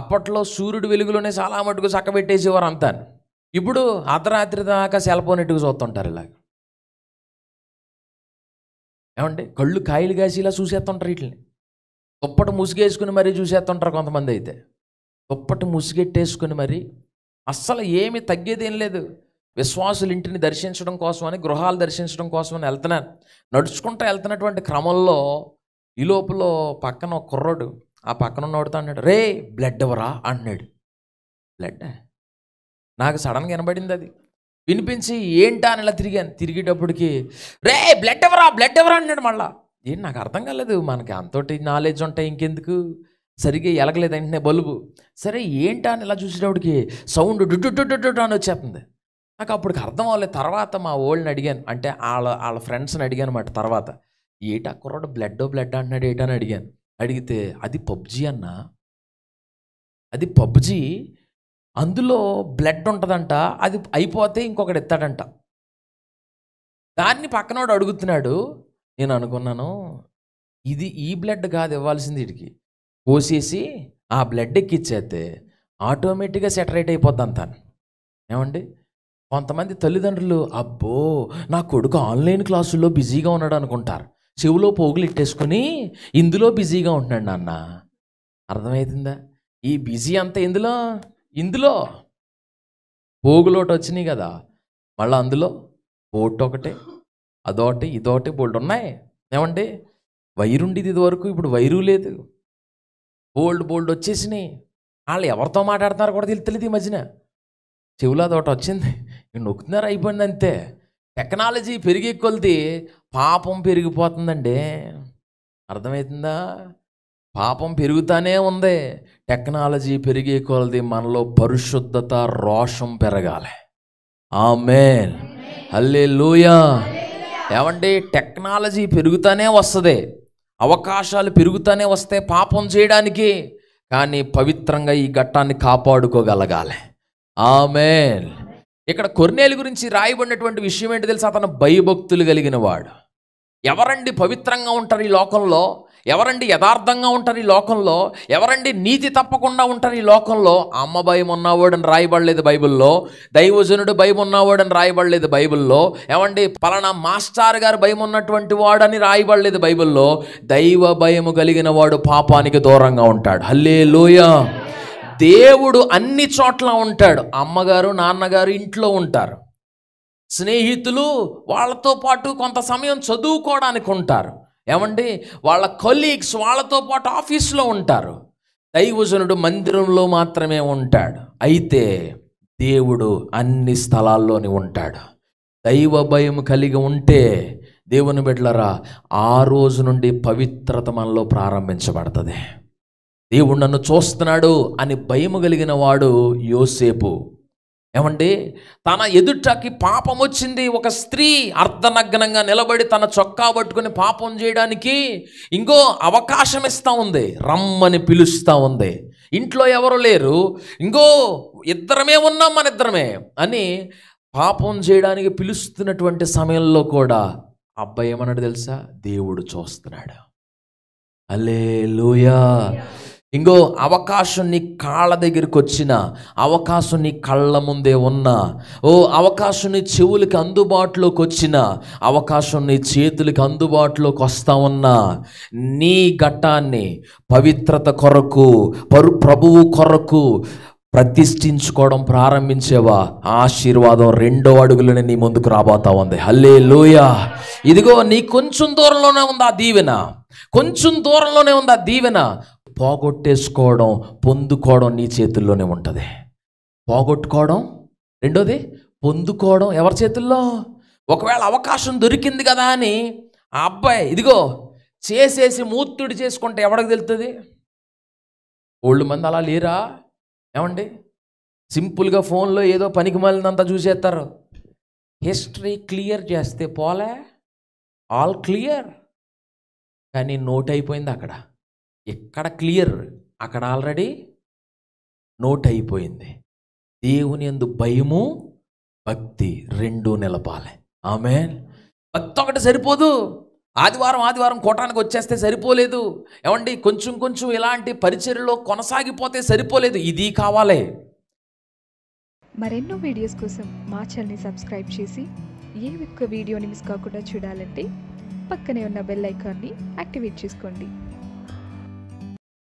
అప్పట్లో సూర్యుడు వెలుగులోనే చాలా మటుకు చక్కబెట్టేసేవారు అంతా ఇప్పుడు అర్ధరాత్రి దాకా ఫోన్ ఎట్టుకు చూస్తుంటారు ఇలాగ ఏమంటే కళ్ళు కాయలు కాసి ఇలా చూసేస్తుంటారు వీటిని దుప్పటి ముసుగేసుకుని మరీ చూసేస్తుంటారు కొంతమంది అయితే దుప్పటి ముసుగెట్టేసుకుని మరి అస్సలు ఏమి తగ్గేదేం లేదు విశ్వాసులు ఇంటిని దర్శించడం కోసమని గృహాలు దర్శించడం కోసమని వెళ్తున్నాను నడుచుకుంటూ వెళ్తున్నటువంటి క్రమంలో ఈ లోపల పక్కన ఒక కుర్రోడు ఆ పక్కన ఉన్నవాడితో అన్నాడు రే బ్లడ్ ఎవరా అన్నాడు బ్లడ్ నాకు సడన్గా వినబడింది అది వినిపించి ఏంటా అని ఇలా తిరిగాను తిరిగేటప్పటికి రే బ్లడ్ ఎవరా బ్లడ్ ఎవరా అన్నాడు మళ్ళా ఏం నాకు అర్థం కాలేదు మనకి అంతటి నాలెడ్జ్ ఉంటాయి ఇంకెందుకు సరిగ్గా ఎలగలేదు అంటే బల్బు సరే ఏంటా అని ఇలా చూసేటప్పటికి సౌండ్ డుడ్డుడ్డుడ్డు అని వచ్చేస్తుంది నాకు అప్పటికి అర్థం అవ్వలేదు తర్వాత మా ఓల్డ్ని అడిగాను అంటే వాళ్ళ వాళ్ళ ఫ్రెండ్స్ని అడిగాను మాట తర్వాత ఏటా కుర్రాడు బ్లడ్ బ్లడ్ అంటున్నాడు అని అడిగాను అడిగితే అది పబ్జి అన్న అది పబ్జి అందులో బ్లడ్ ఉంటుందంట అది అయిపోతే ఇంకొకటి ఎత్తాడంట దాన్ని పక్కనోడు అడుగుతున్నాడు నేను అనుకున్నాను ఇది ఈ బ్లడ్ కాదు ఇవ్వాల్సింది వీడికి కోసేసి ఆ బ్లడ్ ఎక్కిచ్చేస్తే ఆటోమేటిక్గా సెటరేట్ అయిపోద్ది అంతాను ఏమండి కొంతమంది తల్లిదండ్రులు అబ్బో నా కొడుకు ఆన్లైన్ క్లాసుల్లో బిజీగా ఉన్నాడు అనుకుంటారు చెవులో పోగులు ఇట్టేసుకొని ఇందులో బిజీగా ఉంటున్నాడు నాన్న అర్థమవుతుందా ఈ బిజీ అంతా ఇందులో ఇందులో పోగులోటి వచ్చినాయి కదా మళ్ళీ అందులో బోట్ ఒకటే అదొకటి ఇదొకటి బోల్డ్ ఉన్నాయి ఏమంటే వైరుండిది ఇది వరకు ఇప్పుడు వైరు లేదు బోల్డ్ బోల్డ్ వచ్చేసినాయి వాళ్ళు ఎవరితో మాట్లాడుతున్నారో కూడా తెలియదు ఈ మధ్యన చెవులో అదొకటి వచ్చింది నొక్కుతున్నారు అయిపోయింది అంతే టెక్నాలజీ పెరిగే కొలిది పాపం పెరిగిపోతుందండి అర్థమవుతుందా పాపం పెరుగుతానే ఉంది టెక్నాలజీ పెరిగే కొలది మనలో పరిశుద్ధత రోషం పెరగాలి ఆమెన్ హల్లే లూయా ఏమండి టెక్నాలజీ పెరుగుతూనే వస్తుంది అవకాశాలు పెరుగుతూనే వస్తే పాపం చేయడానికి కానీ పవిత్రంగా ఈ ఘట్టాన్ని కాపాడుకోగలగాలి ఆమెన్ ఇక్కడ కొర్నేలు గురించి రాయబడినటువంటి విషయం ఏంటి తెలుసు అతను భయభక్తులు కలిగిన వాడు ఎవరండి పవిత్రంగా ఉంటారు ఈ లోకంలో ఎవరండి యథార్థంగా ఉంటారు ఈ లోకంలో ఎవరండి నీతి తప్పకుండా ఉంటారు ఈ లోకంలో అమ్మ భయం ఉన్నవాడని రాయబడలేదు బైబిల్లో దైవజనుడు భయం ఉన్నవాడని రాయబడలేదు బైబిల్లో ఏమండి పలానా మాస్టార్ గారు భయం ఉన్నటువంటి వాడని రాయబడలేదు బైబిల్లో దైవ భయము కలిగిన వాడు పాపానికి దూరంగా ఉంటాడు హల్లే లోయా దేవుడు అన్ని చోట్ల ఉంటాడు అమ్మగారు నాన్నగారు ఇంట్లో ఉంటారు స్నేహితులు వాళ్ళతో పాటు కొంత సమయం చదువుకోవడానికి ఉంటారు ఏమండి వాళ్ళ కొలీగ్స్ వాళ్ళతో పాటు ఆఫీస్లో ఉంటారు దైవజనుడు మందిరంలో మాత్రమే ఉంటాడు అయితే దేవుడు అన్ని స్థలాల్లోనే ఉంటాడు దైవ భయం కలిగి ఉంటే దేవుని బిడ్డలరా ఆ రోజు నుండి పవిత్రత మనలో ప్రారంభించబడుతుంది దేవుడు నన్ను చూస్తున్నాడు అని భయము కలిగిన వాడు యోసేపు ఏమండి తన ఎదుటకి పాపం వచ్చింది ఒక స్త్రీ అర్ధనగ్నంగా నిలబడి తన చొక్కా పట్టుకుని పాపం చేయడానికి ఇంకో అవకాశం ఇస్తూ ఉంది రమ్మని పిలుస్తూ ఉంది ఇంట్లో ఎవరు లేరు ఇంకో ఇద్దరమే ఉన్నాం మన ఇద్దరమే అని పాపం చేయడానికి పిలుస్తున్నటువంటి సమయంలో కూడా అబ్బాయి ఏమన్నాడు తెలుసా దేవుడు చూస్తున్నాడు అలే లూయా ఇంకో అవకాశం నీ కాళ్ళ దగ్గరికి వచ్చిన అవకాశం నీ కళ్ళ ముందే ఉన్న ఓ అవకాశం నీ చెవులకి అందుబాటులోకి వచ్చిన అవకాశం నీ చేతులకి అందుబాటులోకి వస్తా ఉన్న నీ ఘట్టాన్ని పవిత్రత కొరకు పరు ప్రభువు కొరకు ప్రతిష్ఠించుకోవడం ప్రారంభించేవా ఆశీర్వాదం రెండో అడుగులోనే నీ ముందుకు రాబోతా ఉంది హల్లే లోయా ఇదిగో నీ కొంచెం దూరంలోనే ఉందా దీవెన కొంచెం దూరంలోనే ఉందా దీవెన పోగొట్టేసుకోవడం పొందుకోవడం నీ చేతుల్లోనే ఉంటుంది పోగొట్టుకోవడం రెండోది పొందుకోవడం ఎవరి చేతుల్లో ఒకవేళ అవకాశం దొరికింది కదా అని ఆ అబ్బాయి ఇదిగో చేసేసి మూర్తుడు చేసుకుంటే ఎవరికి తెలుస్తుంది ఓల్డ్ మంది అలా లేరా ఏమండి సింపుల్గా ఫోన్లో ఏదో పనికి మళ్ళినంతా చూసేస్తారు హిస్టరీ క్లియర్ చేస్తే పోలే ఆల్ క్లియర్ కానీ నోట్ అయిపోయింది అక్కడ ఎక్కడ క్లియర్ అక్కడ ఆల్రెడీ నోట్ అయిపోయింది దేవుని ఎందు భయము భక్తి రెండు నిలపాలి ఆమె భక్తి ఒకటి సరిపోదు ఆదివారం ఆదివారం కోటానికి వచ్చేస్తే సరిపోలేదు ఏమండి కొంచెం కొంచెం ఇలాంటి పరిచర్లో కొనసాగిపోతే సరిపోలేదు ఇది కావాలి మరెన్నో వీడియోస్ కోసం మా ఛానల్ని సబ్స్క్రైబ్ చేసి ఏ ఒక్క వీడియోని మిస్ కాకుండా చూడాలంటే పక్కనే ఉన్న బెల్ ఐకాన్ని యాక్టివేట్ చేసుకోండి